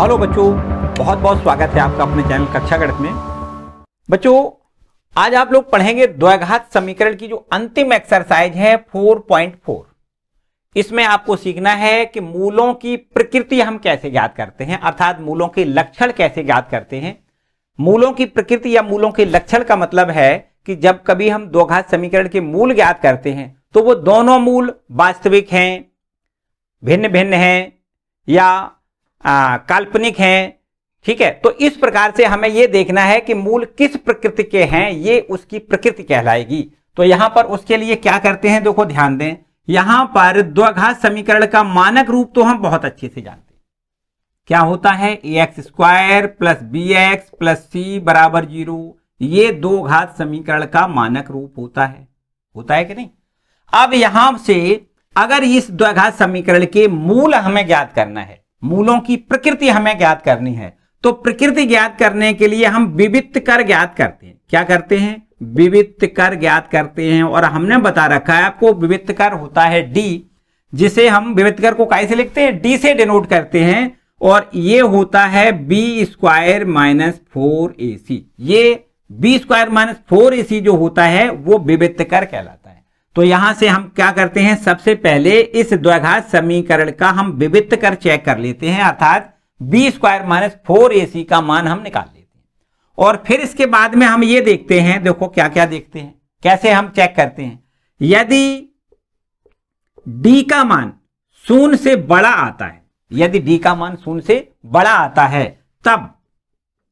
hello बच्चों बहुत बहुत स्वागत है आपका अपने चैनल कक्षा गणित में बच्चों आज आप लोग पढ़ेंगे द्वैघात समीकरण की जो अंतिम एक्सरसाइज है 4.4 इसमें आपको सीखना है कि मूलों की प्रकृति हम कैसे ज्ञात करते हैं अर्थात मूलों के लक्षण कैसे ज्ञात करते हैं मूलों की प्रकृति या मूलों के लक्षण का मतलब है कि जब कभी हम द्वघात समीकरण के मूल ज्ञात करते हैं तो वो दोनों मूल वास्तविक हैं भिन्न भिन्न हैं या काल्पनिक हैं ठीक है तो इस प्रकार से हमें यह देखना है कि मूल किस प्रकृति के हैं ये उसकी प्रकृति कहलाएगी तो यहां पर उसके लिए क्या करते हैं देखो ध्यान दें यहां पर द्वघात समीकरण का मानक रूप तो हम बहुत अच्छे से जानते हैं क्या होता है A X square plus B X plus C बराबर जीरो ये दो घात समीकरण का मानक रूप होता है होता है कि नहीं अब यहां से अगर इस द्वघात समीकरण के मूल हमें ज्ञात करना है मूलों की प्रकृति हमें ज्ञात करनी है तो प्रकृति ज्ञात करने के लिए हम विविध कर ज्ञात करते हैं क्या करते हैं विविध कर ज्ञात करते हैं और हमने बता रखा है आपको विविध कर होता है डी जिसे हम विविध कर को कैसे लिखते हैं डी से डिनोट करते हैं और ये होता है B square minus four A C ये B square minus four A C जो होता है वो विविध कर कहलाता है तो यहां से हम क्या करते हैं सबसे पहले इस द्वघात समीकरण का हम विविध कर चेक कर लेते हैं अर्थात B square minus four A C का मान हम निकाल लेते हैं और फिर इसके बाद में हम ये देखते हैं देखो क्या क्या देखते हैं कैसे हम चेक करते हैं यदि डी का मान शून्य से बड़ा आता है यदि डी का मान शून्य से बड़ा आता है तब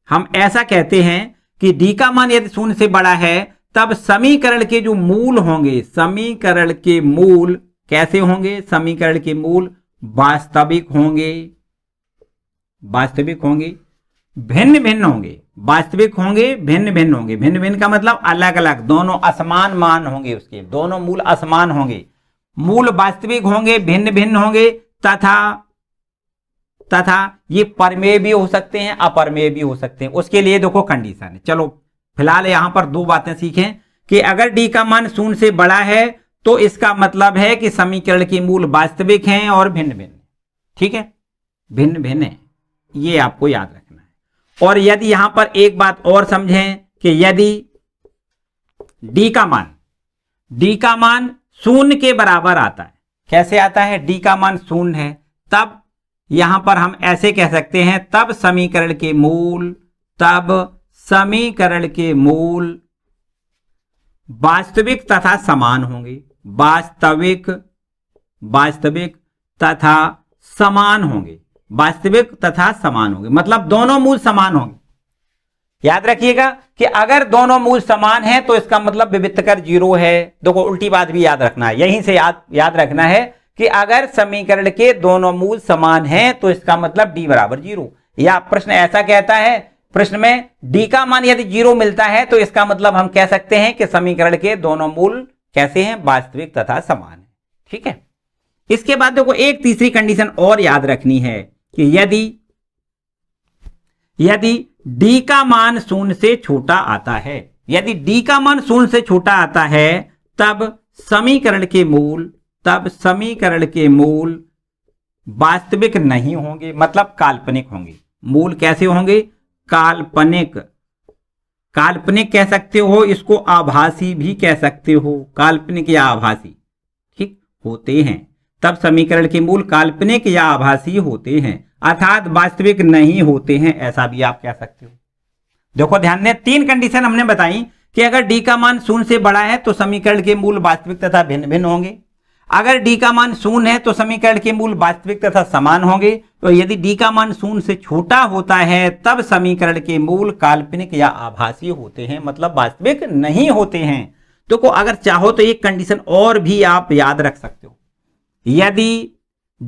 हम ऐसा कहते हैं कि डी का मान यदि शून्य से बड़ा है तब समीकरण के जो मूल होंगे समीकरण के मूल कैसे होंगे समीकरण के मूल वास्तविक होंगे वास्तविक होंगे भिन्न भिन्न होंगे वास्तविक होंगे भिन्न भिन्न होंगे भिन्न भिन्न का मतलब अलग अलग दोनों असमान मान होंगे उसके दोनों मूल असमान होंगे मूल वास्तविक होंगे भिन्न भिन्न होंगे तथा तथा ये परमेय भी हो सकते हैं अपरमेय भी हो सकते हैं उसके लिए देखो कंडीशन है चलो फिलहाल यहां पर दो बातें सीखें कि अगर डी का मान शून्य से बड़ा है तो इसका मतलब है कि समीकरण के मूल वास्तविक हैं और भिन्न भिन्न ठीक है भिन्न भिन्न है ये आपको याद रखना है और यदि यहां पर एक बात और समझें कि यदि डी का मान डी का मान शून्य के बराबर आता है कैसे आता है डी का मान शून्य है तब यहां पर हम ऐसे कह सकते हैं तब समीकरण के मूल तब समीकरण के मूल वास्तविक तथा समान होंगे वास्तविक वास्तविक तथा समान होंगे वास्तविक तथा समान होंगे मतलब दोनों मूल समान होंगे याद रखिएगा कि अगर दोनों मूल समान हैं तो इसका मतलब विविधकर जीरो है देखो उल्टी बात भी याद रखना है यहीं से याद याद रखना है कि अगर समीकरण के दोनों मूल समान हैं तो इसका मतलब डी बराबर जीरो या प्रश्न ऐसा कहता है प्रश्न में डी का मान यदि जीरो मिलता है तो इसका मतलब हम कह सकते हैं कि समीकरण के दोनों मूल कैसे हैं वास्तविक तथा समान है ठीक है इसके बाद देखो एक तीसरी कंडीशन और याद रखनी है कि यदि यदि डी का मान शून्य से छोटा आता है यदि डी का मान शून्य से छोटा आता है तब समीकरण के मूल तब समीकरण के मूल वास्तविक नहीं होंगे मतलब काल्पनिक होंगे मूल कैसे होंगे काल्पनिक काल्पनिक कह सकते हो इसको आभासी भी कह सकते हो काल्पनिक या आभासी ठीक होते हैं तब समीकरण के मूल काल्पनिक या आभासी होते हैं अर्थात वास्तविक नहीं होते हैं ऐसा भी आप कह सकते हो देखो ध्यान दें तीन कंडीशन हमने बताई कि अगर डी का मान शून्य से बड़ा है तो समीकरण के मूल वास्तविक तथा भिन्न भिन्न होंगे अगर डी का मान शून्य है तो समीकरण के मूल वास्तविक तथा समान होंगे तो यदि डी का मान शून्य से छोटा होता है तब समीकरण के मूल काल्पनिक या आभासी होते हैं मतलब वास्तविक नहीं होते हैं तो को अगर चाहो तो एक कंडीशन और भी आप याद रख सकते हो यदि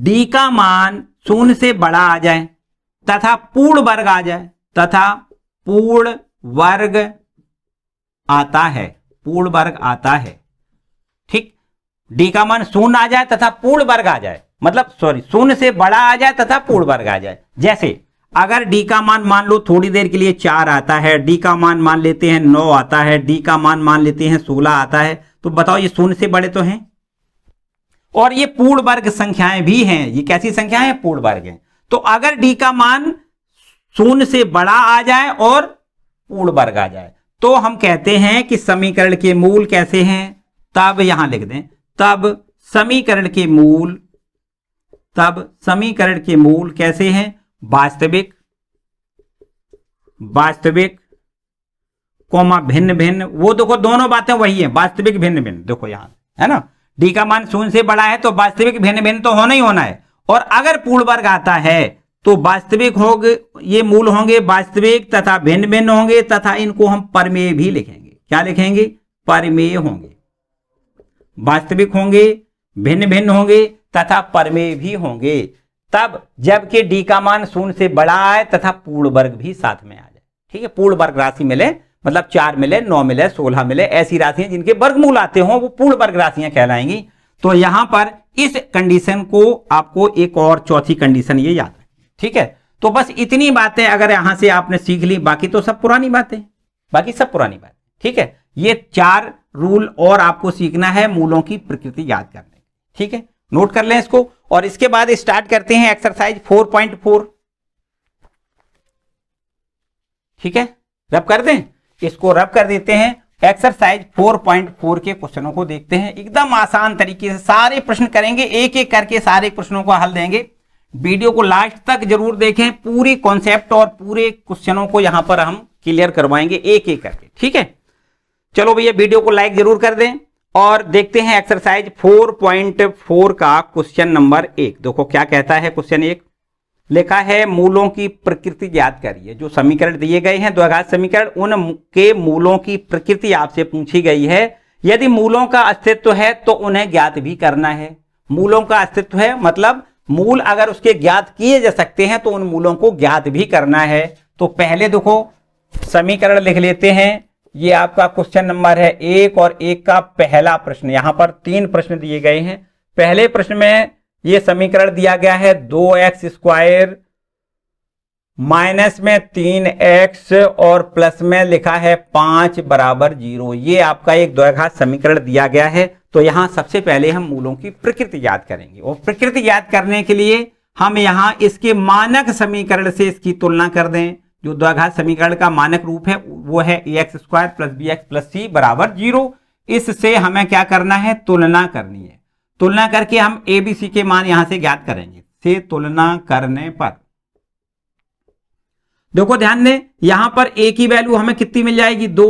डी का मान शून्य से बड़ा आ जाए तथा पूर्ण वर्ग आ जाए तथा पूर्ण वर्ग आता है पूर्ण वर्ग आता है डी का मान शून्य आ जाए तथा पूर्ण वर्ग आ जाए मतलब सॉरी शून्य से बड़ा आ जाए तथा पूर्ण वर्ग आ जाए जैसे अगर डी का मान मान लो थोड़ी देर के लिए चार आता है डी का मान मान लेते हैं नौ आता है डी का मान मान लेते हैं सोलह आता है तो बताओ ये शून्य से बड़े तो हैं और ये पूर्ण वर्ग संख्याएं भी हैं ये कैसी संख्याएं हैं पूर्ण वर्ग हैं तो अगर डी का मान शून्य से बड़ा आ जाए और पूर्ण वर्ग आ जाए तो हम कहते हैं कि समीकरण के मूल कैसे हैं तब यहां लिख दें तब समीकरण के मूल तब समीकरण के मूल कैसे हैं वास्तविक वास्तविक कोमा भिन्न भिन्न वो देखो दोनों बातें वही है वास्तविक भिन्न भिन्न देखो यहां है ना डी का मान शून्य से बड़ा है तो वास्तविक भिन्न भिन्न तो होना ही होना है और अगर पूर्ण वर्ग आता है तो वास्तविक हो ये मूल होंगे वास्तविक तथा भिन्न भिन्न होंगे तथा इनको हम परमेय भी लिखेंगे क्या लिखेंगे परमेय होंगे वास्तविक होंगे भिन्न भिन्न होंगे तथा परमे भी होंगे तब जबकि डी का मान शून्य से बड़ा आए तथा पूर्ण वर्ग भी साथ में आ जाए ठीक है पूर्ण वर्ग राशि मिले मतलब चार मिले नौ मिले सोलह मिले ऐसी राशियां जिनके वर्गमूल आते हों वो पूर्ण वर्ग राशियां कहलाएंगी तो यहां पर इस कंडीशन को आपको एक और चौथी कंडीशन ये याद ठीक है तो बस इतनी बातें अगर यहां से आपने सीख ली बाकी तो सब पुरानी बातें बाकी सब पुरानी बात ठीक है ये चार रूल और आपको सीखना है मूलों की प्रकृति याद करने ठीक है नोट कर लें इसको और इसके बाद स्टार्ट करते हैं एक्सरसाइज 4.4 ठीक है रब कर दें इसको रब कर देते हैं एक्सरसाइज 4.4 के क्वेश्चनों को देखते हैं एकदम आसान तरीके से सारे प्रश्न करेंगे एक एक करके सारे प्रश्नों को हल देंगे वीडियो को लास्ट तक जरूर देखें पूरी कॉन्सेप्ट और पूरे क्वेश्चनों को यहां पर हम क्लियर करवाएंगे एक एक करके ठीक है चलो भैया वीडियो को लाइक जरूर कर दें और देखते हैं एक्सरसाइज 4.4 का क्वेश्चन नंबर एक देखो क्या कहता है क्वेश्चन एक लिखा है मूलों की प्रकृति याद करिए जो समीकरण दिए गए हैं द्वाघात समीकरण उन के मूलों की प्रकृति आपसे पूछी गई है यदि मूलों का अस्तित्व है तो उन्हें ज्ञात भी करना है मूलों का अस्तित्व है मतलब मूल अगर उसके ज्ञात किए जा सकते हैं तो उन मूलों को ज्ञात भी करना है तो पहले देखो समीकरण लिख लेते हैं ये आपका क्वेश्चन नंबर है एक और एक का पहला प्रश्न यहां पर तीन प्रश्न दिए गए हैं पहले प्रश्न में यह समीकरण दिया गया है दो एक्स स्क्वायर माइनस में तीन एक्स और प्लस में लिखा है पांच बराबर जीरो ये आपका एक द्वैघात समीकरण दिया गया है तो यहां सबसे पहले हम मूलों की प्रकृति याद करेंगे और प्रकृति याद करने के लिए हम यहां इसके मानक समीकरण से इसकी तुलना कर दें जो द्वाघात समीकरण का मानक रूप है वो है A X square plus B X plus C बराबर जीरो इससे हमें क्या करना है तुलना करनी है तुलना करके हम ए बी सी के मान यहां से ज्ञात करेंगे से तुलना करने पर देखो ध्यान दें यहां पर ए की वैल्यू हमें कितनी मिल जाएगी दो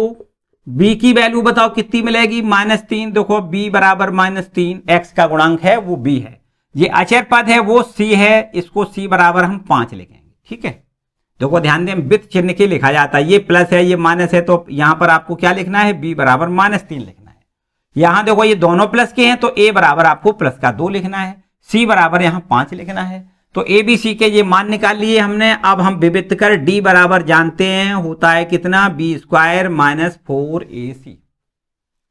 बी की वैल्यू बताओ कितनी मिलेगी माइनस तीन देखो बी बराबर माइनस तीन एक्स का गुणांक है वो बी है ये अचर पद है वो सी है इसको सी बराबर हम पांच लिखेंगे ठीक है देखो ध्यान दें वित्त चिन्ह के लिखा जाता है ये प्लस है ये माइनस है तो यहां पर आपको क्या लिखना है बी बराबर माइनस तीन लिखना है यहां देखो ये दोनों प्लस के हैं तो ए बराबर आपको प्लस का दो लिखना है सी बराबर यहां पांच लिखना है तो ए बी सी के ये मान निकाल लिए हमने अब हम विविध कर डी बराबर जानते हैं होता है कितना B square minus four A C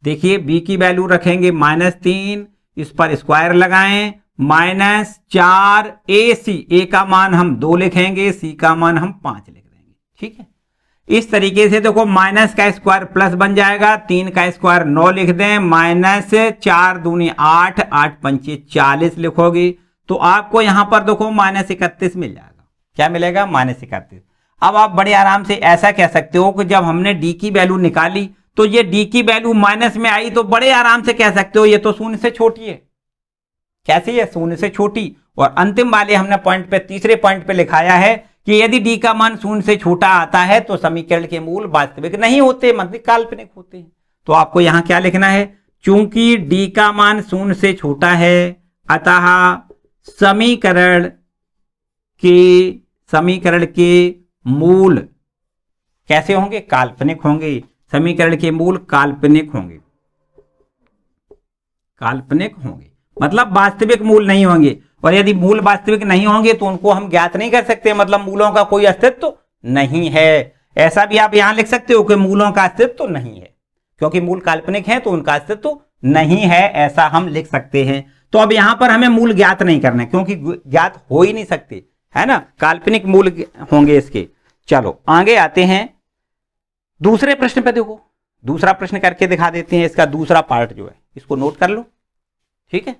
देखिए बी की वैल्यू रखेंगे माइनस तीन इस पर स्क्वायर लगाएं माइनस चार ए सी ए का मान हम दो लिखेंगे सी का मान हम पांच लिख देंगे ठीक है इस तरीके से देखो माइनस का स्क्वायर प्लस बन जाएगा तीन का स्क्वायर नौ लिख दें माइनस चार दूनी आठ आठ पंचे चालीस लिखोगी तो आपको यहां पर देखो माइनस इकतीस मिल जाएगा क्या मिलेगा माइनस इकतीस अब आप बड़े आराम से ऐसा कह सकते हो कि जब हमने डी की वैल्यू निकाली तो ये डी की वैल्यू माइनस में आई तो बड़े आराम से कह सकते हो ये तो शून्य से छोटी है कैसी है शून्य से छोटी और अंतिम वाले हमने पॉइंट पे तीसरे पॉइंट पे लिखाया है कि यदि डी का मान शून्य से छोटा आता है तो समीकरण के मूल वास्तविक नहीं होते मतलब काल्पनिक होते हैं तो आपको यहां क्या लिखना है चूंकि डी का मान शून्य से छोटा है अतः समीकरण के समीकरण के मूल कैसे होंगे काल्पनिक होंगे समीकरण के मूल काल्पनिक होंगे काल्पनिक होंगे मतलब वास्तविक मूल नहीं होंगे और यदि मूल वास्तविक नहीं होंगे तो उनको हम ज्ञात नहीं कर सकते मतलब मूलों का कोई अस्तित्व नहीं है ऐसा भी आप यहां लिख सकते हो कि मूलों का अस्तित्व तो नहीं है क्योंकि मूल काल्पनिक है तो उनका अस्तित्व तो नहीं है ऐसा हम लिख सकते हैं तो अब यहां पर हमें मूल ज्ञात नहीं करना क्योंकि ज्ञात हो ही नहीं सकते है ना काल्पनिक मूल होंगे इसके चलो आगे आते हैं दूसरे प्रश्न पे देखो दूसरा प्रश्न करके दिखा देते हैं इसका दूसरा पार्ट जो है इसको नोट कर लो ठीक है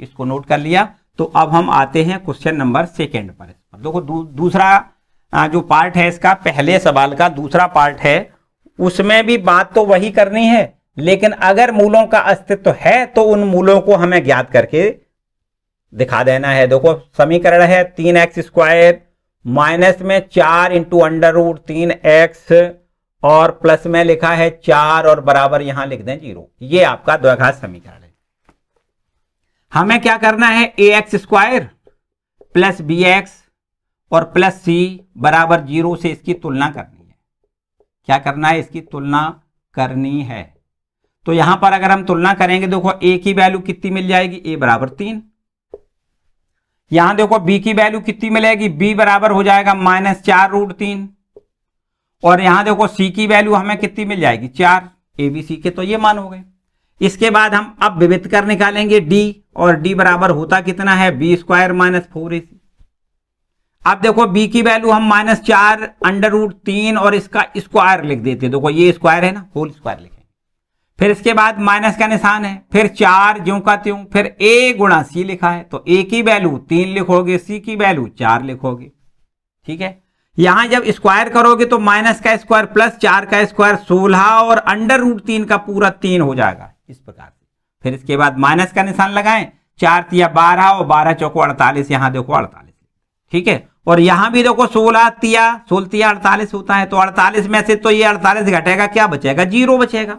इसको नोट कर लिया तो अब हम आते हैं क्वेश्चन नंबर सेकेंड पर देखो दू, दूसरा जो पार्ट है इसका पहले सवाल का दूसरा पार्ट है उसमें भी बात तो वही करनी है लेकिन अगर मूलों का अस्तित्व है तो उन मूलों को हमें ज्ञात करके दिखा देना है देखो समीकरण है तीन एक्स स्क्वायर माइनस में चार इंटू अंडर रूट तीन एक्स और प्लस में लिखा है चार और बराबर यहां लिख दें जीरो ये आपका द्वाघात समीकरण है हमें क्या करना है A X square plus B X और प्लस सी बराबर जीरो से इसकी तुलना करनी है क्या करना है इसकी तुलना करनी है तो यहां पर अगर हम तुलना करेंगे देखो ए की वैल्यू कितनी मिल जाएगी ए बराबर तीन यहां देखो बी की वैल्यू कितनी मिलेगी बी बराबर हो जाएगा माइनस चार रूट तीन और यहां देखो सी की वैल्यू हमें कितनी मिल जाएगी चार ए बी सी के तो ये मान हो गए इसके बाद हम अब विविध कर निकालेंगे डी और डी बराबर होता कितना है B square minus four A C अब देखो बी की वैल्यू हम माइनस चार अंडर रूट तीन और इसका स्क्वायर लिख देते हैं देखो ये स्क्वायर है ना होल स्क्वायर लिखे फिर इसके बाद माइनस का निशान है फिर चार ज्यों का त्यों फिर ए गुणा सी लिखा है तो ए की वैल्यू तीन लिखोगे सी की वैल्यू चार लिखोगे ठीक है यहां जब स्क्वायर करोगे तो माइनस का स्क्वायर प्लस चार का स्क्वायर सोलह और अंडर रूट तीन का पूरा तीन हो जाएगा इस प्रकार से फिर इसके बाद माइनस का निशान लगाए चार तिया बारह और बारह चौको अड़तालीस यहाँ देखो अड़तालीस ठीक है और यहाँ भी देखो सोलह तिया सोलह तिया अड़तालीस होता है तो अड़तालीस में से तो ये अड़तालीस घटेगा क्या बचेगा जीरो बचेगा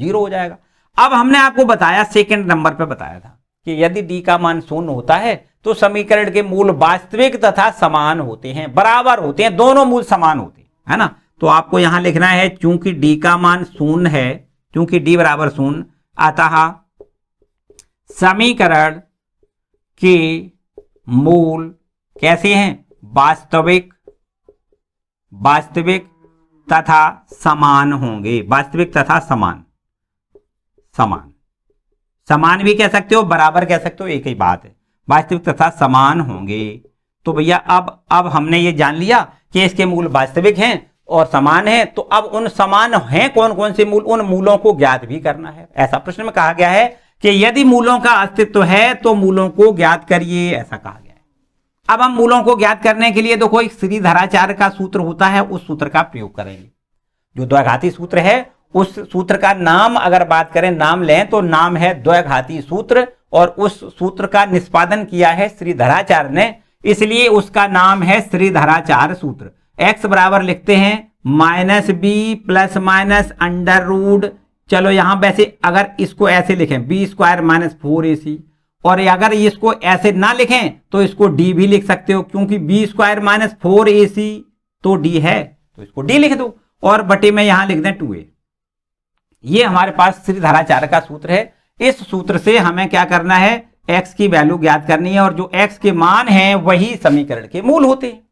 जीरो हो जाएगा अब हमने आपको बताया सेकेंड नंबर पर बताया था कि यदि डी का मान शून्य होता है तो समीकरण के मूल वास्तविक तथा समान होते हैं बराबर होते हैं दोनों मूल समान होते हैं है ना तो आपको यहां लिखना है चूंकि डी का मान शून्य है क्योंकि डी बराबर शून्य अतः समीकरण के मूल कैसे हैं वास्तविक वास्तविक तथा समान होंगे वास्तविक तथा समान समान समान भी कह सकते हो बराबर कह सकते हो एक ही बात है वास्तविक तथा समान होंगे तो भैया अब अब हमने ये जान लिया कि इसके मूल वास्तविक हैं और समान है तो अब उन समान हैं कौन कौन से मूल उन मूलों को ज्ञात भी करना है ऐसा प्रश्न में कहा गया है कि यदि मूलों का अस्तित्व है तो मूलों को ज्ञात करिए ऐसा कहा गया है अब हम मूलों को ज्ञात करने के लिए देखो एक श्रीधराचार्य का सूत्र होता है उस सूत्र का प्रयोग करेंगे जो द्वैघाती सूत्र है उस सूत्र का नाम अगर बात करें नाम लें तो नाम है द्वैघाती सूत्र और उस सूत्र का निष्पादन किया है श्रीधराचार्य ने इसलिए उसका नाम है धराचार्य सूत्र एक्स बराबर लिखते हैं minus B plus minus under root चलो यहां वैसे अगर इसको ऐसे लिखें B square minus four A C और अगर इसको ऐसे ना लिखें तो इसको डी भी लिख सकते हो क्योंकि B square minus four A C तो डी है तो इसको डी लिख दो और बटे में यहां लिख दें टू ए ये हमारे पास श्री श्रीधाराचार्य का सूत्र है इस सूत्र से हमें क्या करना है एक्स की वैल्यू ज्ञात करनी है और जो एक्स के मान है वही समीकरण के मूल होते हैं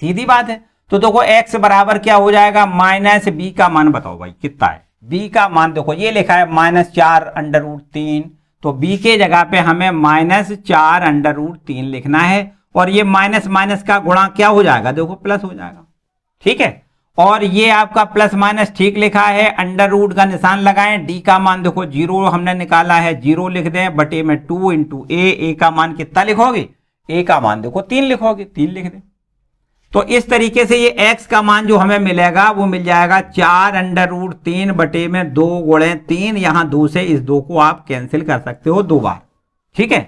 सीधी बात है तो देखो एक्स बराबर क्या हो जाएगा माइनस बी का मान बताओ भाई कितना है बी का मान देखो ये लिखा है माइनस चार अंडर रूट तीन तो बी के जगह पे हमें माइनस चार अंडर रूट तीन लिखना है और ये माइनस माइनस का गुणा क्या हो जाएगा देखो प्लस हो जाएगा ठीक है और ये आपका प्लस माइनस ठीक लिखा है अंडर रूट का निशान लगाएं डी का मान देखो जीरो हमने निकाला है जीरो लिख दें बटे में टू इंटू ए ए का मान कितना लिखोगे ए का मान देखो तीन लिखोगे तीन लिख दें तो इस तरीके से ये x का मान जो हमें मिलेगा वो मिल जाएगा चार अंडर रूट तीन बटे में दो गुड़े तीन यहां दो से इस दो को आप कैंसिल कर सकते हो दो बार ठीक है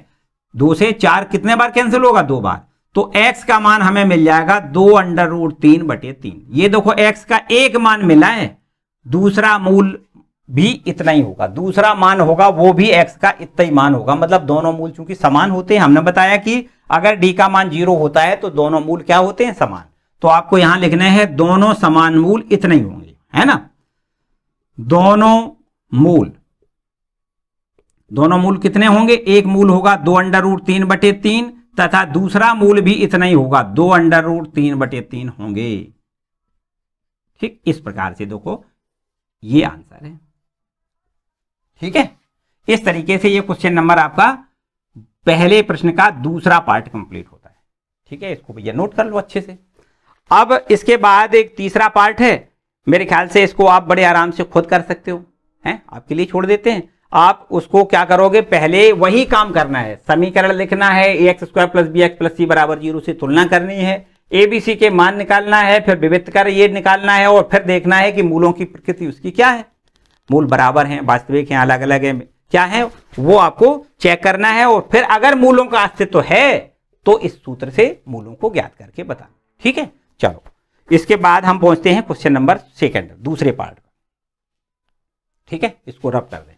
दो से चार कितने बार कैंसिल होगा दो बार तो x का मान हमें मिल जाएगा दो अंडर रूट तीन बटे तीन ये देखो x का एक मान मिला है दूसरा मूल भी इतना ही होगा दूसरा मान होगा वो भी एक्स का इतना ही मान होगा मतलब दोनों मूल चूंकि समान होते हैं हमने बताया कि अगर डी का मान जीरो होता है तो दोनों मूल क्या होते हैं समान तो आपको यहां लिखना है दोनों समान मूल इतने ही होंगे है ना दोनों मूल दोनों मूल कितने होंगे एक मूल होगा दो अंडर रूट तीन बटे तीन तथा दूसरा मूल भी इतना ही होगा दो अंडर रूट तीन बटे तीन होंगे ठीक इस प्रकार से देखो ये आंसर है ठीक है इस तरीके से ये क्वेश्चन नंबर आपका पहले प्रश्न का दूसरा पार्ट कंप्लीट होता है ठीक है इसको भैया नोट कर लो अच्छे से अब इसके बाद एक तीसरा पार्ट है मेरे ख्याल से इसको आप बड़े आराम से खुद कर सकते हो हैं आपके लिए छोड़ देते हैं आप उसको क्या करोगे पहले वही काम करना है समीकरण लिखना है A X square plus B X plus C बराबर जीरो से तुलना करनी है एबीसी के मान निकालना है फिर विविध कर ये निकालना है और फिर देखना है कि मूलों की प्रकृति उसकी क्या है मूल बराबर हैं वास्तविक हैं अलग अलग हैं क्या है वो आपको चेक करना है और फिर अगर मूलों का अस्तित्व तो है तो इस सूत्र से मूलों को ज्ञात करके बताना ठीक है चलो इसके बाद हम पहुंचते हैं क्वेश्चन नंबर सेकंड दूसरे पार्ट का ठीक है इसको रब कर दें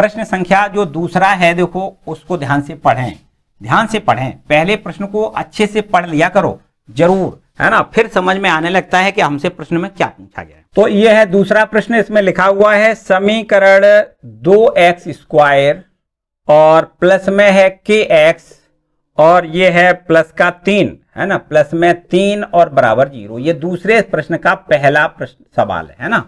प्रश्न संख्या जो दूसरा है देखो उसको ध्यान से पढ़ें ध्यान से पढ़ें पहले प्रश्न को अच्छे से पढ़ लिया करो जरूर है ना फिर समझ में आने लगता है कि हमसे प्रश्न में क्या पूछा गया है तो यह है दूसरा प्रश्न इसमें लिखा हुआ है समीकरण दो एक्स स्क्वायर और प्लस में है के एक्स और यह है प्लस का तीन है ना प्लस में तीन और बराबर जीरो ये दूसरे प्रश्न का पहला प्रश्न सवाल है ना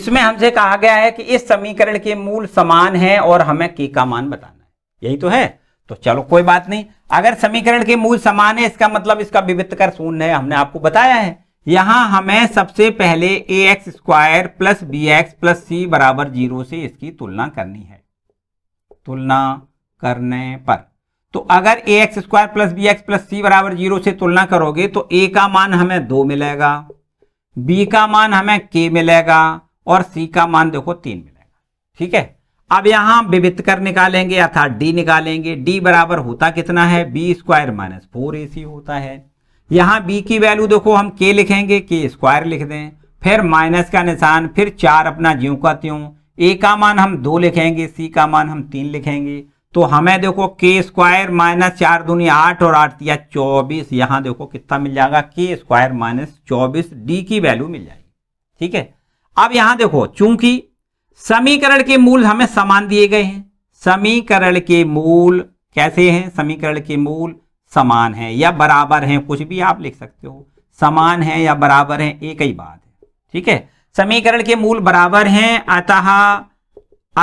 इसमें हमसे कहा गया है कि इस समीकरण के मूल समान है और हमें के का मान बताना है यही तो है तो चलो कोई बात नहीं अगर समीकरण के मूल समान है इसका मतलब इसका विविध कर शून्य है हमने आपको बताया है यहां हमें सबसे पहले A X square plus B X plus C बराबर जीरो से इसकी तुलना करनी है तुलना करने पर तो अगर A X square plus B X plus C बराबर जीरो से तुलना करोगे तो ए का मान हमें दो मिलेगा बी का मान हमें के मिलेगा और सी का मान देखो तीन मिलेगा ठीक है अब यहां कर निकालेंगे अर्थात डी निकालेंगे डी बराबर होता कितना है B square minus four A C होता है यहां बी की वैल्यू देखो हम के लिखेंगे के स्क्वायर लिख दें फिर माइनस का निशान फिर चार अपना ज्यो का त्यों ए का मान हम दो लिखेंगे सी का मान हम तीन लिखेंगे तो हमें देखो के स्क्वायर माइनस चार दूनी आठ और आठ या चौबीस यहां देखो कितना मिल जाएगा के स्क्वायर माइनस चौबीस डी की वैल्यू मिल जाएगी ठीक है अब यहां देखो चूंकि समीकरण के मूल हमें समान दिए गए हैं समीकरण के मूल कैसे हैं समीकरण के मूल समान हैं या बराबर हैं कुछ भी आप लिख सकते हो समान हैं या बराबर हैं एक ही बात है ठीक है समीकरण के मूल बराबर हैं अतः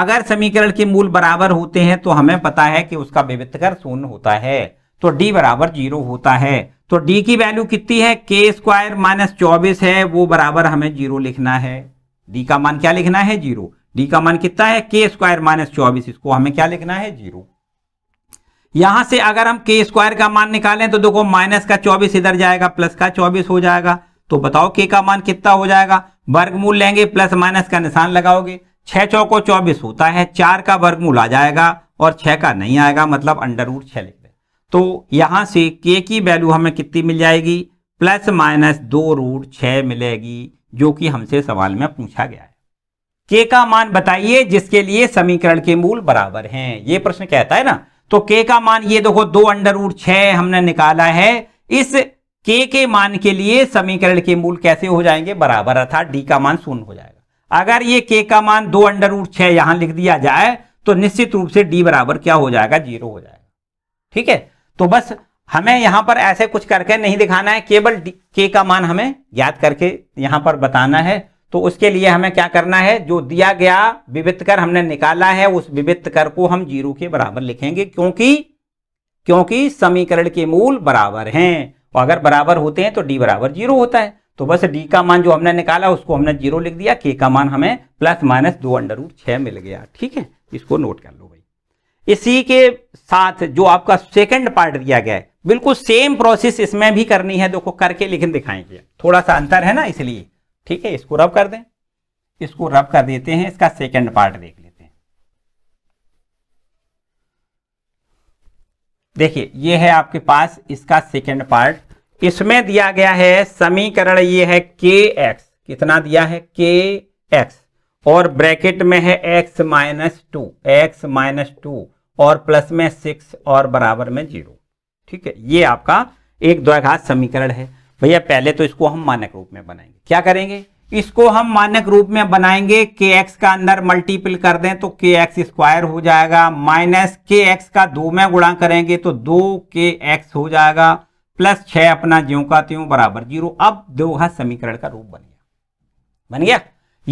अगर समीकरण के मूल बराबर होते हैं तो हमें पता है कि उसका विविधकर शून्य होता है तो डी बराबर जीरो होता है तो डी की वैल्यू कितनी है के स्क्वायर माइनस चौबीस है वो बराबर हमें जीरो लिखना है डी का मान क्या लिखना है जीरो डी का मान कितना है के स्क्वायर माइनस चौबीस इसको हमें क्या लिखना है जीरो यहां से अगर हम के स्क्वायर का मान निकालें तो देखो माइनस का चौबीस इधर जाएगा प्लस का चौबीस हो जाएगा तो बताओ के का मान कितना हो जाएगा वर्गमूल लेंगे प्लस माइनस का निशान लगाओगे छह चौको चौबीस होता है चार का वर्गमूल आ जाएगा और छह का नहीं आएगा मतलब अंडर रूट छह लिख दे तो यहां से के की वैल्यू हमें कितनी मिल जाएगी प्लस माइनस दो रूट छह मिलेगी जो कि हमसे सवाल में पूछा गया है के का मान बताइए जिसके लिए समीकरण के मूल बराबर हैं ये प्रश्न कहता है ना तो के का मान ये देखो दो अंडर रूट छ हमने निकाला है इस के के मान के लिए समीकरण के मूल कैसे हो जाएंगे बराबर अर्थात डी का मान शून्य हो जाएगा अगर ये के का मान दो अंडर रूट छ यहां लिख दिया जाए तो निश्चित रूप से डी बराबर क्या हो जाएगा जीरो हो जाएगा ठीक है तो बस हमें यहां पर ऐसे कुछ करके नहीं दिखाना है केवल के का मान हमें याद करके यहां पर बताना है तो उसके लिए हमें क्या करना है जो दिया गया विविध कर हमने निकाला है उस विविध कर को हम जीरो के बराबर लिखेंगे क्योंकि क्योंकि समीकरण के मूल बराबर हैं और अगर बराबर होते हैं तो डी बराबर जीरो होता है तो बस डी का मान जो हमने निकाला उसको हमने जीरो लिख दिया के का मान हमें प्लस माइनस दो अंडर रूट मिल गया ठीक है इसको नोट कर लो भाई इसी के साथ जो आपका सेकेंड पार्ट दिया गया है बिल्कुल सेम प्रोसेस इसमें भी करनी है देखो करके लेकिन दिखाएंगे थोड़ा सा अंतर है ना इसलिए ठीक है इसको रब कर दें इसको रब कर देते हैं इसका सेकंड पार्ट देख लेते हैं देखिए ये है आपके पास इसका सेकंड पार्ट इसमें दिया गया है समीकरण ये है के एक्स कितना दिया है के एक्स और ब्रैकेट में है X minus two X minus two और प्लस में सिक्स और बराबर में जीरो ठीक है ये आपका एक द्वैघात समीकरण है भैया पहले तो इसको हम मानक रूप में बनाएंगे क्या करेंगे इसको हम मानक रूप में बनाएंगे के एक्स का अंदर मल्टीपल कर दें तो के एक्स स्क्वायर हो जाएगा माइनस के एक्स का दो में गुणा करेंगे तो दो के एक्स हो जाएगा प्लस छह अपना ज्यो का त्यों बराबर जीरो अब दो घात समीकरण का रूप बन गया बन गया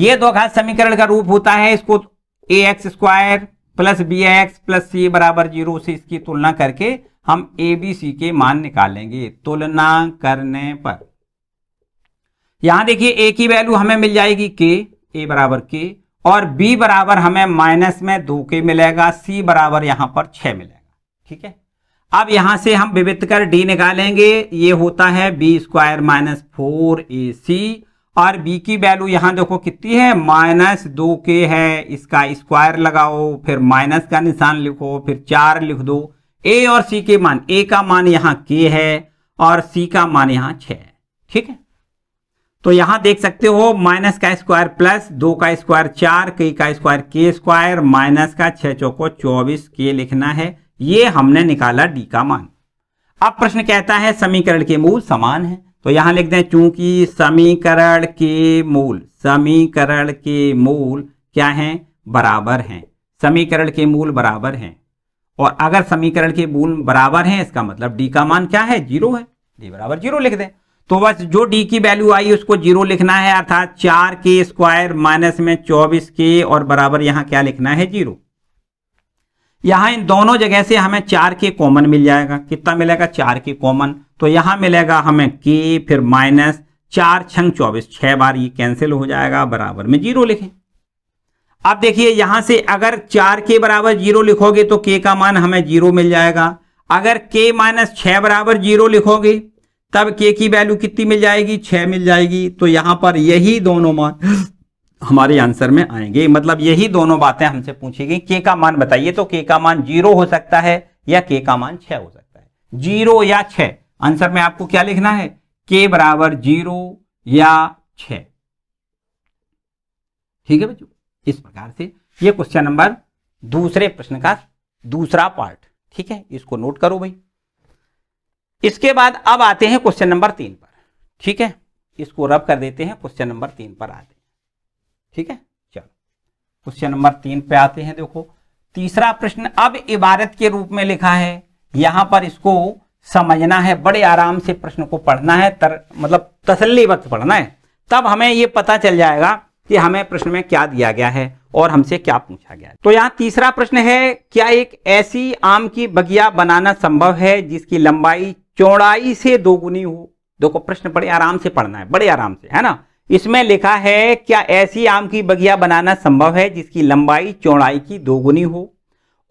ये दो घात समीकरण का रूप होता है इसको A X square plus B X plus C बराबर जीरो से इसकी तुलना करके हम ए बी सी के मान निकालेंगे तुलना करने पर यहां देखिए ए की वैल्यू हमें मिल जाएगी के ए बराबर के और बी बराबर हमें माइनस में दो के मिलेगा सी बराबर यहां पर छह मिलेगा ठीक है अब यहां से हम विविध कर डी निकालेंगे ये होता है B square minus four A C और बी की वैल्यू यहां देखो कितनी है माइनस दो के है इसका स्क्वायर लगाओ फिर माइनस का निशान लिखो फिर चार लिख दो ए और सी के मान ए का मान यहां के है और सी का मान यहां छ है ठीक है तो यहां देख सकते हो माइनस का स्क्वायर प्लस दो का स्क्वायर चार के का स्क्वायर के स्क्वायर माइनस का छह चौको चौबीस के लिखना है ये हमने निकाला डी का मान अब प्रश्न कहता है समीकरण के मूल समान है तो यहां लिख दें चूंकि समीकरण के मूल समीकरण के मूल क्या हैं बराबर हैं समीकरण के मूल बराबर हैं और अगर समीकरण के मूल बराबर हैं इसका मतलब डी का मान क्या है जीरो है डी बराबर जीरो लिख दें तो बस जो डी की वैल्यू आई उसको जीरो लिखना है अर्थात चार के स्क्वायर माइनस में चौबीस के और बराबर यहां क्या लिखना है जीरो यहां इन दोनों जगह से हमें चार के कॉमन मिल जाएगा कितना मिलेगा चार के कॉमन तो यहां मिलेगा हमें के फिर माइनस चार छंग चौबीस छह बार ये कैंसिल हो जाएगा बराबर में जीरो लिखें अब देखिए यहां से अगर चार के बराबर जीरो लिखोगे तो के का मान हमें जीरो मिल जाएगा अगर के माइनस छह बराबर जीरो लिखोगे तब के की वैल्यू कितनी मिल जाएगी छह मिल जाएगी तो यहां पर यही दोनों मान हमारे आंसर में आएंगे मतलब यही दोनों बातें हमसे पूछी गई के का मान बताइए तो के का मान जीरो हो सकता है या के का मान छ हो सकता है जीरो या छह आंसर में आपको क्या लिखना है के बराबर जीरो या छः ठीक है बच्चों इस प्रकार से ये क्वेश्चन नंबर दूसरे प्रश्न का दूसरा पार्ट ठीक है इसको नोट करो भाई इसके बाद अब आते हैं क्वेश्चन नंबर तीन पर ठीक है इसको रब कर देते हैं क्वेश्चन नंबर तीन पर आते हैं ठीक है चलो क्वेश्चन नंबर तीन पे आते हैं देखो तीसरा प्रश्न अब इबारत के रूप में लिखा है यहां पर इसको समझना है बड़े आराम से प्रश्न को पढ़ना है तर मतलब वक्त पढ़ना है तब हमें यह पता चल जाएगा कि हमें प्रश्न में क्या दिया गया है और हमसे क्या पूछा गया है तो यहाँ तीसरा प्रश्न है क्या एक ऐसी आम की बगिया बनाना संभव है जिसकी लंबाई चौड़ाई से दोगुनी हो देखो प्रश्न बड़े आराम से पढ़ना है बड़े आराम से है ना इसमें लिखा है क्या ऐसी आम की बगिया बनाना संभव है जिसकी लंबाई चौड़ाई की दोगुनी हो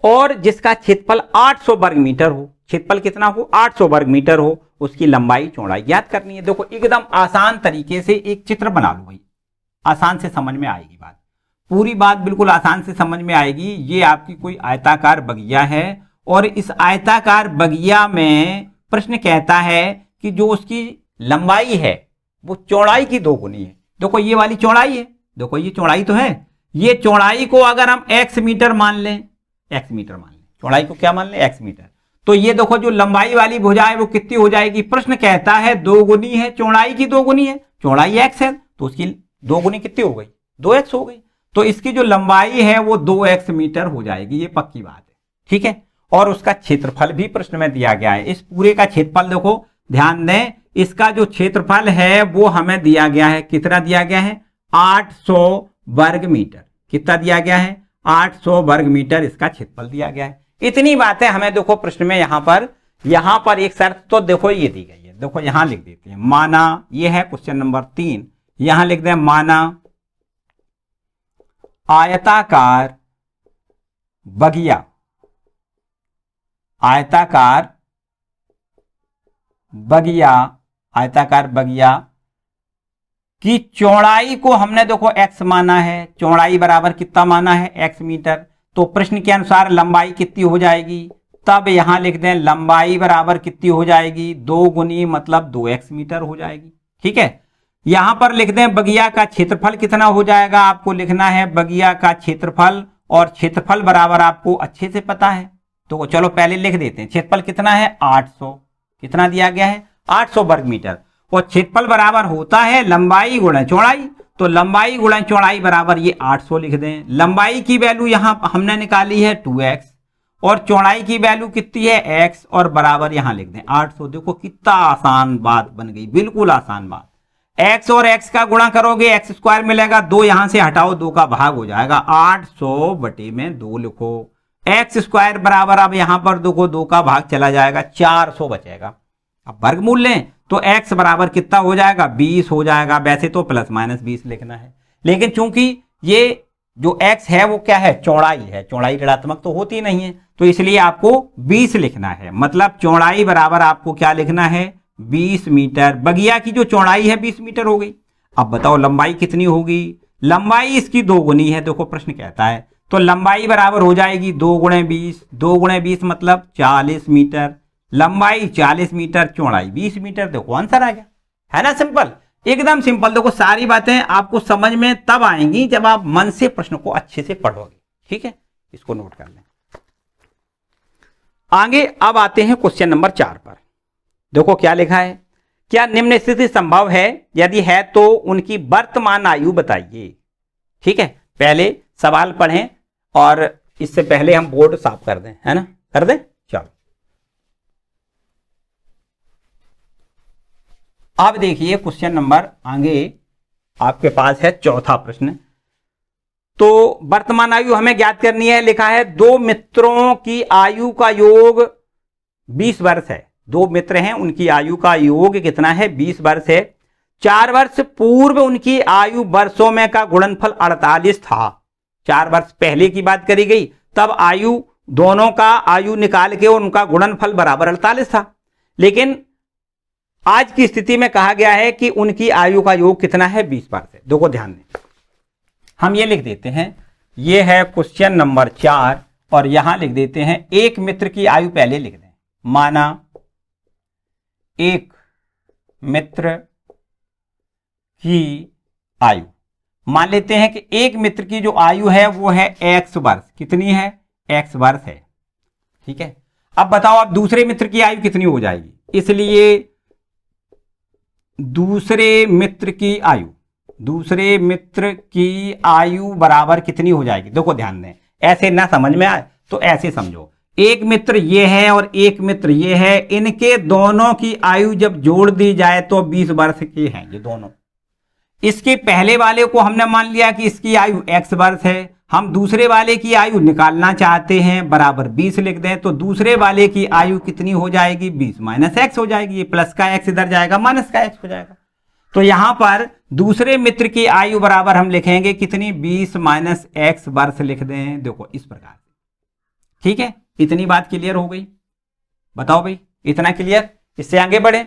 और जिसका क्षेत्रफल 800 वर्ग मीटर हो क्षेत्रफल कितना हो 800 वर्ग मीटर हो उसकी लंबाई चौड़ाई याद करनी है देखो एकदम आसान तरीके से एक चित्र बना लो भाई आसान से समझ में आएगी बात पूरी बात बिल्कुल आसान से समझ में आएगी ये आपकी कोई आयताकार बगिया है और इस आयताकार बगिया में प्रश्न कहता है कि जो उसकी लंबाई है वो चौड़ाई की दो गुनी है देखो ये वाली चौड़ाई है देखो ये चौड़ाई तो है ये चौड़ाई को अगर हम एक्स मीटर मान लें एक्स मीटर मान लें चौड़ाई को क्या मान लें एक्स मीटर तो ये देखो जो लंबाई वाली भुजा है वो कितनी हो जाएगी प्रश्न कहता है दो गुनी है चौड़ाई की दो गुनी है चौड़ाई एक्स है तो उसकी दो गुनी कितनी हो गई दो एक्स हो गई तो इसकी जो लंबाई है वो दो एक्स मीटर हो जाएगी ये पक्की बात है ठीक है और उसका क्षेत्रफल भी प्रश्न में दिया गया है इस पूरे का क्षेत्रफल देखो ध्यान दें इसका जो क्षेत्रफल है वो हमें दिया गया है कितना दिया गया है 800 वर्ग मीटर कितना दिया गया है 800 वर्ग मीटर इसका क्षेत्रफल दिया गया है इतनी बातें हमें देखो प्रश्न में यहां पर यहां पर एक शर्त तो देखो ये दी गई है देखो यहां लिख देते हैं माना ये है क्वेश्चन नंबर तीन यहां लिख दें माना आयताकार बगिया आयताकार बगिया आयताकार बगिया की चौड़ाई को हमने देखो एक्स माना है चौड़ाई बराबर कितना माना है एक्स मीटर तो प्रश्न के अनुसार लंबाई कितनी हो जाएगी तब यहां लिख दें लंबाई बराबर कितनी हो जाएगी दो गुनी मतलब दो एक्स मीटर हो जाएगी ठीक है यहां पर लिख दें बगिया का क्षेत्रफल कितना हो जाएगा आपको लिखना है बगिया का क्षेत्रफल और क्षेत्रफल बराबर आपको अच्छे से पता है तो चलो पहले लिख देते हैं क्षेत्रफल कितना है 800 कितना दिया गया है 800 वर्ग मीटर और क्षेत्रफल बराबर होता है लंबाई गुणा चौड़ाई तो लंबाई गुणा चौड़ाई बराबर ये 800 लिख दें लंबाई की वैल्यू यहाँ हमने निकाली है 2x और चौड़ाई की वैल्यू कितनी है x और बराबर यहां लिख दें 800 देखो कितना आसान बात बन गई बिल्कुल आसान बात एक्स और एक्स का गुणा करोगे एक्स स्क्वायर मिलेगा दो यहां से हटाओ दो का भाग हो जाएगा आठ सौ बटे में दो लिखो एक्स स्क्वायर बराबर अब यहां पर देखो दो का भाग चला जाएगा चार सौ बचेगा अब वर्गमूल लें तो एक्स बराबर कितना हो जाएगा बीस हो जाएगा वैसे तो प्लस माइनस बीस लिखना है लेकिन चूंकि ये जो एक्स है वो क्या है चौड़ाई है चौड़ाई ऋणात्मक तो होती नहीं है तो इसलिए आपको बीस लिखना है मतलब चौड़ाई बराबर आपको क्या लिखना है बीस मीटर बगिया की जो चौड़ाई है बीस मीटर हो गई अब बताओ लंबाई कितनी होगी लंबाई इसकी दो गुनी है देखो प्रश्न कहता है तो लंबाई बराबर हो जाएगी दो गुणे बीस दो गुणे बीस मतलब चालीस मीटर लंबाई चालीस मीटर चौड़ाई बीस मीटर देखो आंसर आ गया है ना सिंपल एकदम सिंपल देखो सारी बातें आपको समझ में तब आएंगी जब आप मन से प्रश्न को अच्छे से पढ़ोगे ठीक है इसको नोट कर लें आगे अब आते हैं क्वेश्चन नंबर चार पर देखो क्या लिखा है क्या निम्न स्थिति संभव है यदि है तो उनकी वर्तमान आयु बताइए ठीक है पहले सवाल पढ़ें और इससे पहले हम बोर्ड साफ कर दें है ना कर दें चलो अब देखिए क्वेश्चन नंबर आगे आपके पास है चौथा प्रश्न तो वर्तमान आयु हमें ज्ञात करनी है लिखा है दो मित्रों की आयु का योग 20 वर्ष है दो मित्र हैं उनकी आयु का योग कितना है बीस वर्ष है चार वर्ष पूर्व उनकी आयु वर्षों में का गुणनफल अड़तालीस था चार वर्ष पहले की बात करी गई तब आयु दोनों का आयु निकाल के उनका गुणनफल बराबर अड़तालीस था लेकिन आज की स्थिति में कहा गया है कि उनकी आयु का योग कितना है बीस वर्ष है देखो ध्यान दें हम ये लिख देते हैं ये है क्वेश्चन नंबर चार और यहां लिख देते हैं एक मित्र की आयु पहले लिख दें माना एक मित्र की आयु मान लेते हैं कि एक मित्र की जो आयु है वो है एक्स वर्ष कितनी है एक्स वर्ष है ठीक है अब बताओ आप दूसरे मित्र की आयु कितनी हो जाएगी इसलिए दूसरे मित्र की आयु दूसरे मित्र की आयु बराबर कितनी हो जाएगी देखो ध्यान दें ऐसे ना समझ में आए तो ऐसे समझो एक मित्र ये है और एक मित्र ये है इनके दोनों की आयु जब जोड़ दी जाए तो 20 वर्ष की है ये दोनों इसके पहले वाले को हमने मान लिया कि इसकी आयु एक्स वर्ष है हम दूसरे वाले की आयु निकालना चाहते हैं बराबर 20 लिख दें तो दूसरे वाले की आयु कितनी हो जाएगी 20 माइनस एक्स हो जाएगी ये प्लस का एक्स इधर जाएगा माइनस का एक्स हो जाएगा तो यहां पर दूसरे मित्र की आयु बराबर हम लिखेंगे कितनी 20 माइनस एक्स वर्ष लिख दें देखो इस प्रकार ठीक है इतनी बात क्लियर हो गई बताओ भाई इतना क्लियर इससे आगे बढ़े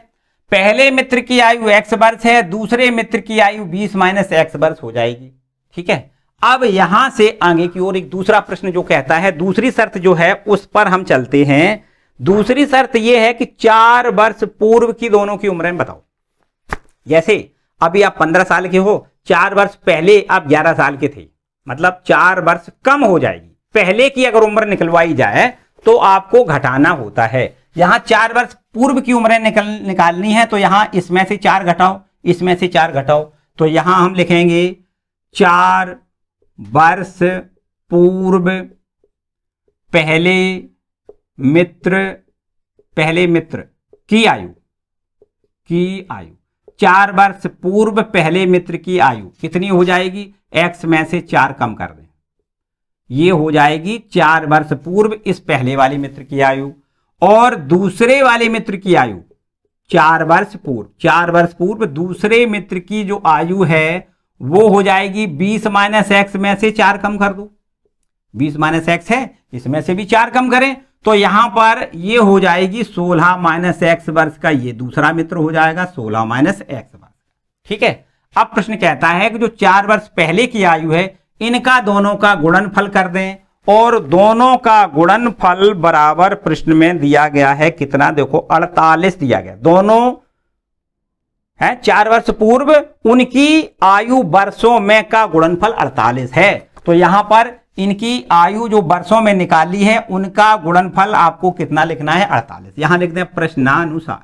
पहले मित्र की आयु एक्स वर्ष है दूसरे मित्र की आयु बीस माइनस एक्स वर्ष हो जाएगी ठीक है अब यहां से आगे की ओर एक दूसरा प्रश्न जो कहता है दूसरी शर्त जो है उस पर हम चलते हैं दूसरी शर्त यह है कि चार वर्ष पूर्व की दोनों की उम्र बताओ जैसे अभी आप पंद्रह साल के हो चार वर्ष पहले आप ग्यारह साल के थे मतलब चार वर्ष कम हो जाएगी पहले की अगर उम्र निकलवाई जाए तो आपको घटाना होता है यहां चार वर्ष पूर्व की उम्र निकल निकालनी है तो यहां इसमें से चार घटाओ इसमें से चार घटाओ तो यहां हम लिखेंगे चार वर्ष पूर्व पहले मित्र पहले मित्र की आयु की आयु चार वर्ष पूर्व पहले मित्र की आयु कितनी हो जाएगी एक्स में से चार कम कर दें ये हो जाएगी चार वर्ष पूर्व इस पहले वाले मित्र की आयु और दूसरे वाले मित्र की आयु चार वर्ष पूर्व चार वर्ष पूर्व दूसरे मित्र की जो आयु है वो हो जाएगी बीस माइनस एक्स में से चार कम कर दो बीस माइनस एक्स है इसमें से भी चार कम करें तो यहां पर ये हो जाएगी सोलह माइनस एक्स वर्ष का ये दूसरा मित्र हो जाएगा सोलह माइनस एक्स वर्ष ठीक है अब प्रश्न कहता है कि जो चार वर्ष पहले की आयु है इनका दोनों का गुणनफल कर दें और दोनों का गुणनफल बराबर प्रश्न में दिया गया है कितना देखो 48 दिया गया दोनों है चार वर्ष पूर्व उनकी आयु वर्षों में का गुणनफल 48 है तो यहां पर इनकी आयु जो वर्षों में निकाली है उनका गुणनफल आपको कितना लिखना है 48 यहां लिख दें प्रश्नानुसार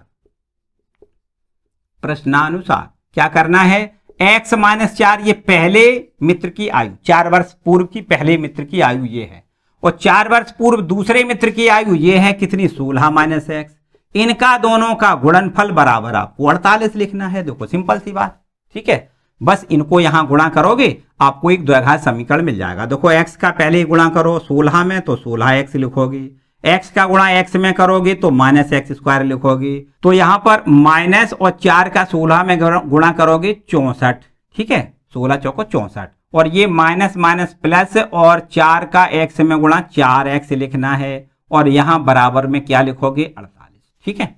प्रश्नानुसार क्या करना है एक्स माइनस चार ये पहले मित्र की आयु चार वर्ष पूर्व की पहले मित्र की आयु ये है और चार वर्ष पूर्व दूसरे मित्र की आयु ये है कितनी सोलह माइनस एक्स इनका दोनों का गुणनफल बराबर आपको अड़तालीस लिखना है देखो सिंपल सी बात ठीक है बस इनको यहां गुणा करोगे आपको एक द्विघात समीकरण मिल जाएगा देखो एक्स का पहले गुणा करो सोलह में तो सोलह एक्स लिखोगे एक्स का गुणा एक्स में करोगे तो माइनस एक्स स्क्वायर लिखोगे तो यहाँ पर माइनस और चार का सोलह में गुणा करोगे चौसठ ठीक है सोलह चौको चौसठ और ये माइनस माइनस प्लस और चार का एक्स में गुणा चार एक्स लिखना है और यहाँ बराबर में क्या लिखोगे अड़तालीस ठीक है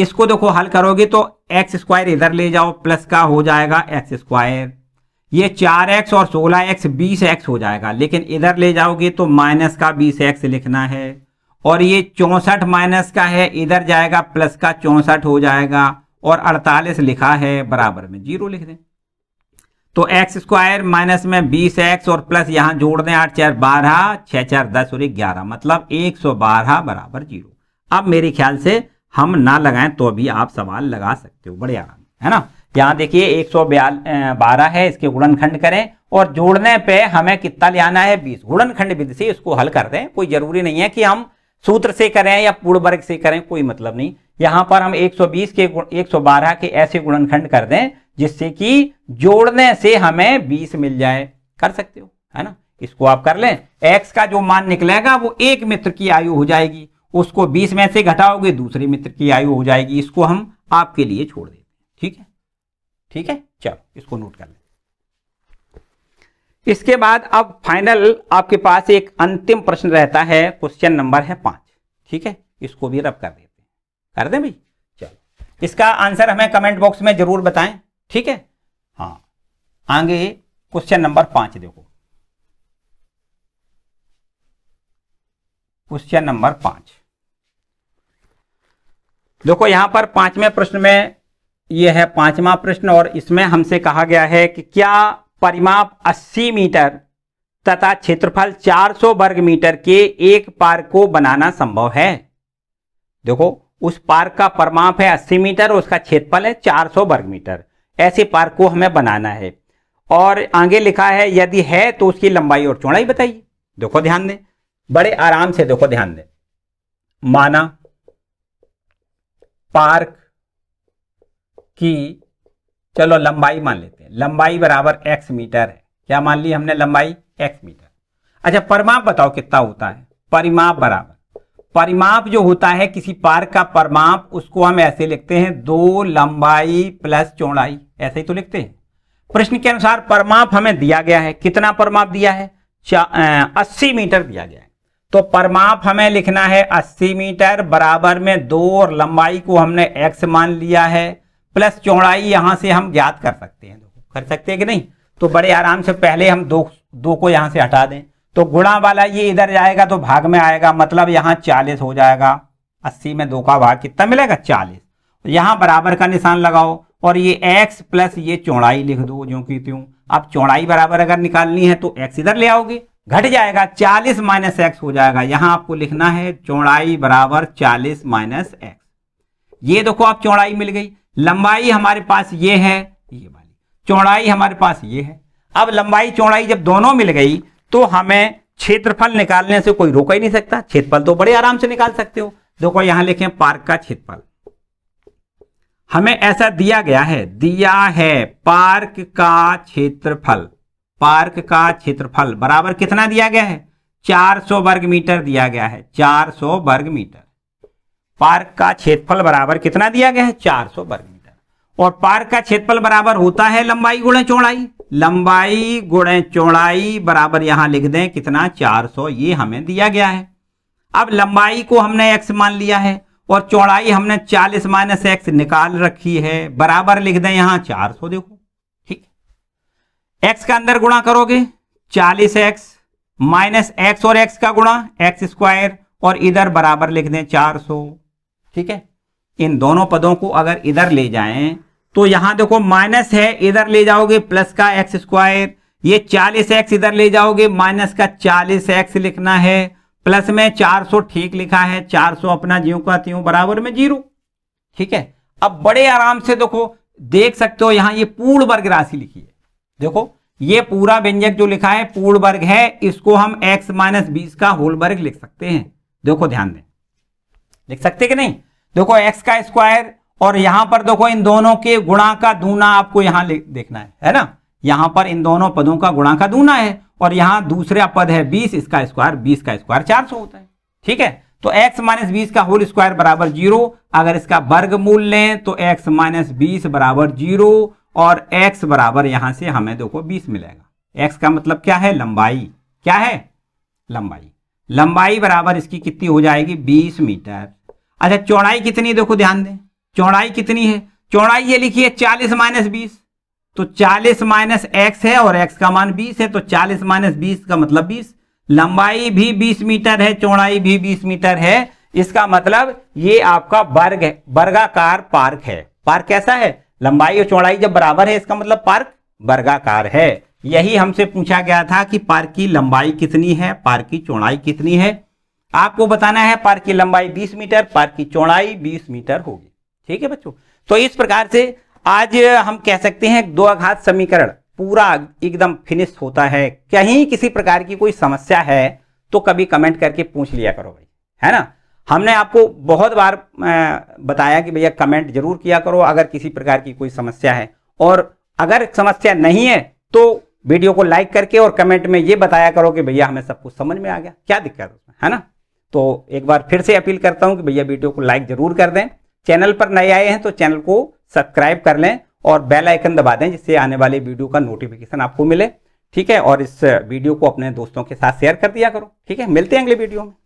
इसको देखो हल करोगे तो एक्स स्क्वायर इधर ले जाओ प्लस का हो जाएगा एक्स स्क्वायर ये चार एक्स और सोलह एक्स बीस एक्स हो जाएगा लेकिन इधर ले जाओगे तो माइनस का बीस एक्स लिखना है और ये चौसठ माइनस का है इधर जाएगा प्लस का चौसठ हो जाएगा और 48 लिखा है बराबर में जीरो लिख दें तो एक्स स्क्वायर माइनस में बीस एक्स और प्लस यहां जोड़ दें आठ चार बारह छह चार दस और ग्यारह मतलब एक सौ बारह बराबर जीरो अब मेरे ख्याल से हम ना लगाएं तो भी आप सवाल लगा सकते हो बड़े आराम है ना यहां देखिए एक सौ बारह है इसके गुणनखंड करें और जोड़ने पे हमें कितना ले आना है बीस गुणनखंड विधि से इसको हल कर दें कोई जरूरी नहीं है कि हम सूत्र से करें या पूर्ण वर्ग से करें कोई मतलब नहीं यहां पर हम 120 के 112 के ऐसे गुणनखंड कर दें जिससे कि जोड़ने से हमें 20 मिल जाए कर सकते हो है ना इसको आप कर लें x का जो मान निकलेगा वो एक मित्र की आयु हो जाएगी उसको 20 में से घटाओगे दूसरे मित्र की आयु हो जाएगी इसको हम आपके लिए छोड़ देते ठीक है ठीक है चलो इसको नोट कर लें इसके बाद अब फाइनल आपके पास एक अंतिम प्रश्न रहता है क्वेश्चन नंबर है पांच ठीक है इसको भी रब कर देते हैं कर दें भाई चलो इसका आंसर हमें कमेंट बॉक्स में जरूर बताएं ठीक है हाँ आगे क्वेश्चन नंबर पांच देखो क्वेश्चन नंबर पांच देखो यहां पर पांचवें प्रश्न में यह है पांचवा प्रश्न और इसमें हमसे कहा गया है कि क्या परिमाप 80 मीटर तथा क्षेत्रफल 400 वर्ग मीटर के एक पार्क को बनाना संभव है देखो उस पार्क का परमाप है 80 मीटर और उसका क्षेत्रफल है 400 वर्ग मीटर ऐसे पार्क को हमें बनाना है और आगे लिखा है यदि है तो उसकी लंबाई और चौड़ाई बताइए देखो ध्यान दें बड़े आराम से देखो ध्यान दें माना पार्क की चलो लंबाई मान लेते लंबाई बराबर एक्स मीटर है क्या मान ली हमने लंबाई एक्स मीटर अच्छा परमाप बताओ कितना होता है परिमाप बराबर परिमाप जो होता है किसी पार्क का परमाप उसको हम ऐसे लिखते हैं दो लंबाई प्लस चौड़ाई ऐसे ही तो लिखते हैं प्रश्न के अनुसार परमाप हमें दिया गया है कितना परमाप दिया है अस्सी मीटर दिया गया है तो परमाप हमें लिखना है अस्सी मीटर बराबर में दो और लंबाई को हमने एक्स मान लिया है प्लस चौड़ाई यहां से हम ज्ञात कर सकते हैं कर सकते हैं कि नहीं तो बड़े आराम से पहले हम दो दो को यहां से हटा दें तो गुणा वाला ये इधर जाएगा तो भाग में आएगा मतलब यहाँ चालीस हो जाएगा अस्सी में दो का भाग कितना मिलेगा चालीस यहां बराबर का निशान लगाओ और ये एक्स प्लस ये चौड़ाई लिख दो जो कि त्यू अब चौड़ाई बराबर अगर निकालनी है तो एक्स इधर ले आओगे घट जाएगा चालीस माइनस एक्स हो जाएगा यहां आपको लिखना है चौड़ाई बराबर चालीस माइनस एक्स ये देखो आप चौड़ाई मिल गई लंबाई हमारे पास ये है ये चौड़ाई हमारे पास ये है अब लंबाई चौड़ाई जब दोनों मिल गई तो हमें क्षेत्रफल निकालने से कोई रोका ही नहीं सकता क्षेत्रफल तो बड़े आराम से निकाल सकते हो देखो यहां लिखे पार्क का क्षेत्रफल हमें ऐसा दिया गया है दिया है पार्क का क्षेत्रफल पार्क का क्षेत्रफल बराबर कितना दिया गया है 400 वर्ग मीटर दिया गया है 400 वर्ग मीटर पार्क का क्षेत्रफल बराबर कितना दिया गया है 400 वर्ग और पार्क का क्षेत्रफल बराबर होता है लंबाई गुणे चौड़ाई लंबाई गुणे चौड़ाई बराबर यहां लिख दें कितना 400 ये हमें दिया गया है अब लंबाई को हमने एक्स मान लिया है और चौड़ाई हमने 40 माइनस एक्स निकाल रखी है बराबर लिख दें यहां 400 देखो ठीक एक्स का अंदर गुणा करोगे चालीस एक्स माइनस एक्स और एक्स का गुणा एक्स स्क्वायर और इधर बराबर लिख दें चार ठीक है इन दोनों पदों को अगर इधर ले जाएं तो यहां देखो माइनस है इधर ले जाओगे प्लस का एक्स स्क्वायर ये चालीस एक्स इधर ले जाओगे माइनस का चालीस एक्स लिखना है प्लस में चार सौ ठीक लिखा है चार सौ अपना ज्यो का त्यों बराबर में जीरो ठीक है अब बड़े आराम से देखो देख सकते हो यहां ये पूर्ण वर्ग राशि लिखी है देखो ये पूरा व्यंजक जो लिखा है पूर्ण वर्ग है इसको हम एक्स माइनस बीस का होल वर्ग लिख सकते हैं देखो ध्यान दें लिख सकते कि नहीं देखो एक्स का स्क्वायर और यहां पर देखो इन दोनों के गुणा का दूना आपको यहां देखना है है ना यहां पर इन दोनों पदों का गुणा का दूना है और यहां दूसरा पद है बीस इसका स्क्वायर बीस का स्क्वायर चार सौ होता है ठीक है तो x माइनस बीस का होल स्क्वायर बराबर जीरो अगर इसका वर्ग मूल लें तो x माइनस बीस बराबर जीरो और x बराबर यहां से हमें देखो 20 मिलेगा x का मतलब क्या है लंबाई क्या है लंबाई लंबाई बराबर इसकी कितनी हो जाएगी बीस मीटर अच्छा चौड़ाई कितनी है देखो ध्यान दें चौड़ाई कितनी है चौड़ाई ये लिखी है चालीस माइनस बीस तो चालीस माइनस एक्स है और एक्स का मान बीस है तो चालीस माइनस बीस का मतलब बीस लंबाई भी बीस मीटर है चौड़ाई भी बीस मीटर है इसका मतलब ये आपका वर्ग है वर्गाकार पार्क है पार्क कैसा है लंबाई और चौड़ाई जब बराबर है इसका मतलब पार्क वर्गाकार है यही हमसे पूछा गया था कि पार्क की लंबाई कितनी है पार्क की चौड़ाई कितनी है आपको बताना है पार्क की लंबाई 20 मीटर पार्क की चौड़ाई 20 मीटर होगी ठीक है बच्चों तो इस प्रकार से आज हम कह सकते हैं दो आघात समीकरण पूरा एकदम फिनिश होता है कहीं किसी प्रकार की कोई समस्या है तो कभी कमेंट करके पूछ लिया करो भाई है ना हमने आपको बहुत बार बताया कि भैया कमेंट जरूर किया करो अगर किसी प्रकार की कोई समस्या है और अगर समस्या नहीं है तो वीडियो को लाइक करके और कमेंट में ये बताया करो कि भैया हमें सब कुछ समझ में आ गया क्या दिक्कत है ना तो एक बार फिर से अपील करता हूं कि भैया वीडियो को लाइक जरूर कर दें चैनल पर नए आए हैं तो चैनल को सब्सक्राइब कर लें और बेल आइकन दबा दें जिससे आने वाले वीडियो का नोटिफिकेशन आपको मिले ठीक है और इस वीडियो को अपने दोस्तों के साथ शेयर कर दिया करो ठीक है मिलते हैं अगले वीडियो में